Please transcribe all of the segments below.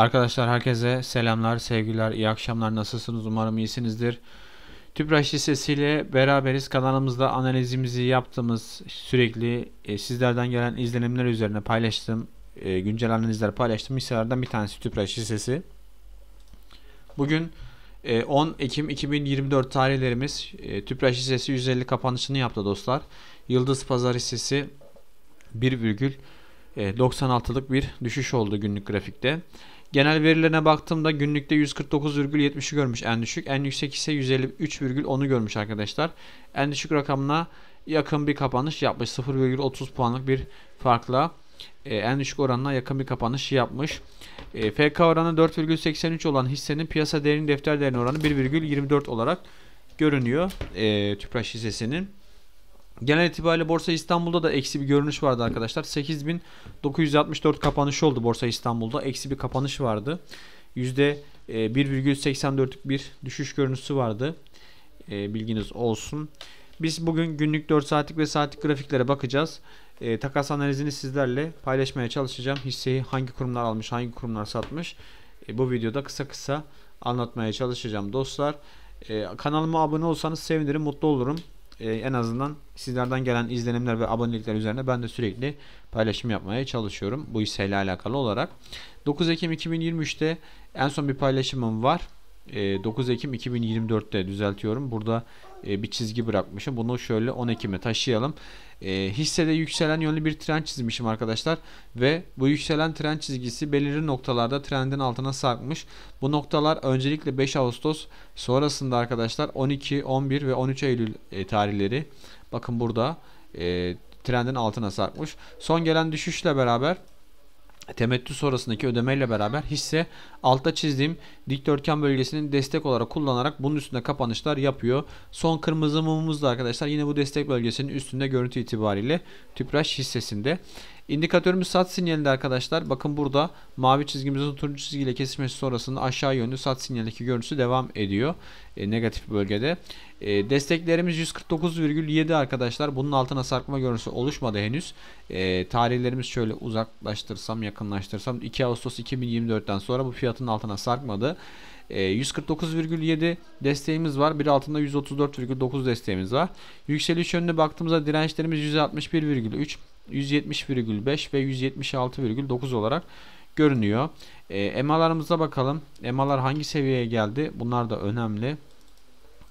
Arkadaşlar herkese selamlar, sevgiler, iyi akşamlar. Nasılsınız? Umarım iyisinizdir. Tüpraş Lisesi ile beraberiz. Kanalımızda analizimizi yaptığımız sürekli e, sizlerden gelen izlenimler üzerine paylaştığım e, güncel analizler paylaştığım hisselerden bir tanesi Tüpraş Lisesi. Bugün e, 10 Ekim 2024 tarihlerimiz e, Tüpraş Lisesi 150 kapanışını yaptı dostlar. Yıldız Pazar Lisesi 1,96'lık e, bir düşüş oldu günlük grafikte. Genel verilerine baktığımda günlükte 149,70'i görmüş en düşük. En yüksek ise 153,10'u görmüş arkadaşlar. En düşük rakamına yakın bir kapanış yapmış. 0,30 puanlık bir farkla e, en düşük oranına yakın bir kapanış yapmış. E, FK oranı 4,83 olan hissenin piyasa değerinin defter değerinin oranı 1,24 olarak görünüyor e, Tüpraş hissesinin. Genel itibariyle Borsa İstanbul'da da eksi bir görünüş vardı arkadaşlar. 8964 kapanış oldu Borsa İstanbul'da. Eksi bir kapanış vardı. %1,84'lük e, bir düşüş görüntüsü vardı. E, bilginiz olsun. Biz bugün günlük 4 saatlik ve saatlik grafiklere bakacağız. E, takas analizini sizlerle paylaşmaya çalışacağım. Hisseyi hangi kurumlar almış, hangi kurumlar satmış. E, bu videoda kısa kısa anlatmaya çalışacağım dostlar. E, kanalıma abone olsanız sevinirim, mutlu olurum e, en azından sizlerden gelen izlenimler ve abonelikler üzerine ben de sürekli paylaşım yapmaya çalışıyorum bu hisseyle alakalı olarak. 9 Ekim 2023'te en son bir paylaşımım var. 9 ee, Ekim 2024'te düzeltiyorum. Burada e, bir çizgi bırakmışım. Bunu şöyle 10 Ekim'e taşıyalım. Ee, hissede yükselen yönlü bir trend çizmişim arkadaşlar. Ve bu yükselen trend çizgisi belirli noktalarda trendin altına sarkmış. Bu noktalar öncelikle 5 Ağustos sonrasında arkadaşlar 12, 11 ve 13 Eylül e, tarihleri. Bakın burada e, trendin altına sarkmış. Son gelen düşüşle beraber temettü sonrasındaki ödemeyle beraber hisse altta çizdiğim dikdörtgen bölgesinin destek olarak kullanarak bunun üstünde kapanışlar yapıyor. Son kırmızı mumumuz da arkadaşlar yine bu destek bölgesinin üstünde görüntü itibariyle tüpraş hissesinde. İndikatörümüz sat sinyalinde arkadaşlar. Bakın burada mavi çizgimizin turuncu çizgiyle kesişmesi sonrasında aşağı yönlü sat sinyalindeki görüntüsü devam ediyor. E, negatif bölgede. E, desteklerimiz 149,7 arkadaşlar. Bunun altına sarkma görüntüsü oluşmadı henüz. E, tarihlerimiz şöyle uzaklaştırsam yakınlaştırsam 2 Ağustos 2024'ten sonra bu fiyatın altına sarkmadı. 149,7 ee, desteğimiz var. Bir altında 134,9 desteğimiz var. Yükseliş yönüne baktığımızda dirençlerimiz 161,3, 170,5 ve 176,9 olarak görünüyor. E, EMA'larımıza bakalım. EMA'lar hangi seviyeye geldi? Bunlar da önemli.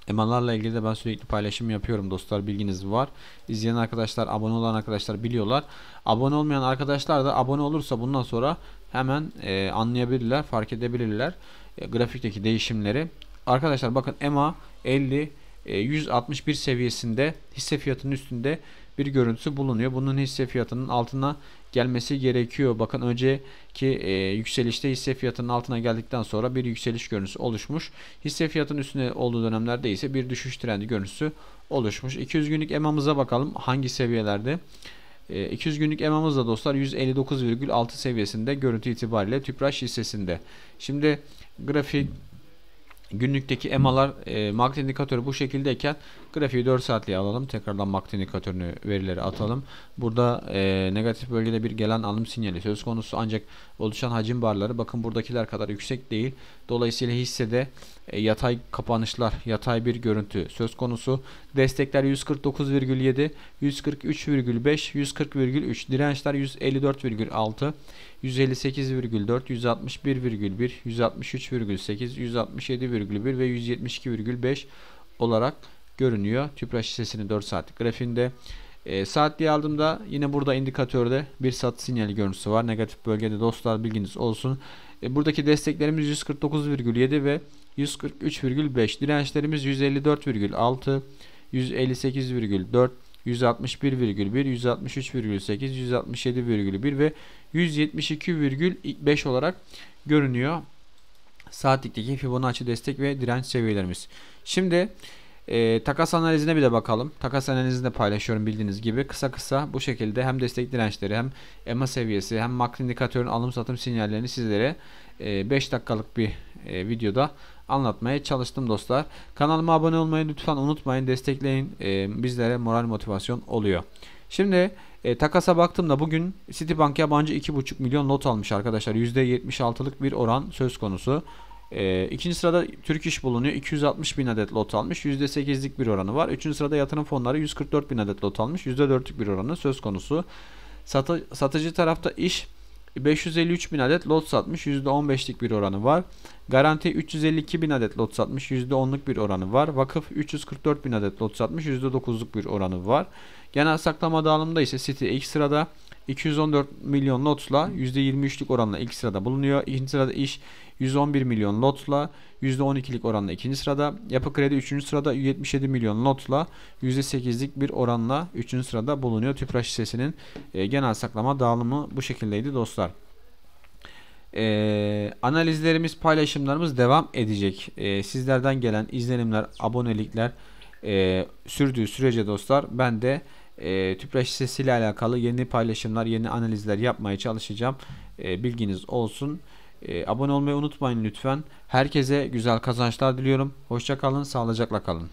EMA'larla ilgili de ben sürekli paylaşım yapıyorum dostlar bilginiz var. İzleyen arkadaşlar, abone olan arkadaşlar biliyorlar. Abone olmayan arkadaşlar da abone olursa bundan sonra hemen e, anlayabilirler, fark edebilirler. E, grafikteki değişimleri. Arkadaşlar bakın EMA 50 161 seviyesinde hisse fiyatının üstünde bir görüntüsü bulunuyor. Bunun hisse fiyatının altına gelmesi gerekiyor. Bakın önceki e, yükselişte hisse fiyatının altına geldikten sonra bir yükseliş görüntüsü oluşmuş. Hisse fiyatının üstünde olduğu dönemlerde ise bir düşüş trendi görüntüsü oluşmuş. 200 günlük EMA'mıza bakalım hangi seviyelerde. 200 e, günlük EMA'mız da dostlar 159,6 seviyesinde görüntü itibariyle tüpraş hissesinde. Şimdi grafik günlükteki EMA'lar e, market indikatörü bu şekildeyken grafiği 4 saatliğe alalım. Tekrardan market indikatörünü verileri atalım. Burada e, negatif bölgede bir gelen alım sinyali söz konusu ancak oluşan hacim barları bakın buradakiler kadar yüksek değil. Dolayısıyla hissede e, yatay kapanışlar, yatay bir görüntü söz konusu. Destekler 149,7, 143,5, 140,3. Dirençler 154,6, 158,4, 161,1, 163,8, 167,1 ve 172,5 olarak görünüyor. Tüpraş hissesinin 4 saatlik grafiğinde. E, saatliği aldığımda yine burada indikatörde bir satış sinyali görüntüsü var. Negatif bölgede dostlar bilginiz olsun. E, buradaki desteklerimiz 149,7 ve 143,5 dirençlerimiz 154,6 158,4 161,1 163,8 167,1 ve 172,5 olarak görünüyor. Saatlikteki Fibonacci destek ve direnç seviyelerimiz. Şimdi e, takas analizine bir de bakalım. Takas analizinde paylaşıyorum bildiğiniz gibi. Kısa kısa bu şekilde hem destek dirençleri hem EMA seviyesi hem makro indikatörün alım satım sinyallerini sizlere e, 5 dakikalık bir e, videoda anlatmaya çalıştım dostlar. Kanalıma abone olmayı lütfen unutmayın. Destekleyin. E, bizlere moral motivasyon oluyor. Şimdi e, takasa baktığımda bugün Citibank yabancı 2,5 milyon lot almış arkadaşlar. %76'lık bir oran söz konusu. E, ikinci sırada Türk İş bulunuyor. 260 bin adet lot almış. %8'lik bir oranı var. Üçüncü sırada yatırım fonları 144 bin adet lot almış. %4'lük bir oranı söz konusu. Satı, satıcı tarafta iş 553 bin adet lot satmış %15'lik bir oranı var. Garanti 352 bin adet lot satmış %10'luk bir oranı var. Vakıf 344 bin adet lot satmış %9'luk bir oranı var. Genel saklama dağılımında ise City ilk sırada 214 milyon lotla %23'lük oranla ilk sırada bulunuyor. İkinci sırada iş 111 milyon lotla %12'lik oranla ikinci sırada. Yapı Kredi 3. sırada 77 milyon lotla %8'lik bir oranla 3. sırada bulunuyor. Tüpraş hissesinin e, genel saklama dağılımı bu şekildeydi dostlar. E, analizlerimiz, paylaşımlarımız devam edecek. E, sizlerden gelen izlenimler, abonelikler e, sürdüğü sürece dostlar ben de e, Tüpraş hissesiyle alakalı yeni paylaşımlar, yeni analizler yapmaya çalışacağım. E, bilginiz olsun. E, abone olmayı unutmayın lütfen. Herkese güzel kazançlar diliyorum. Hoşçakalın, sağlıcakla kalın.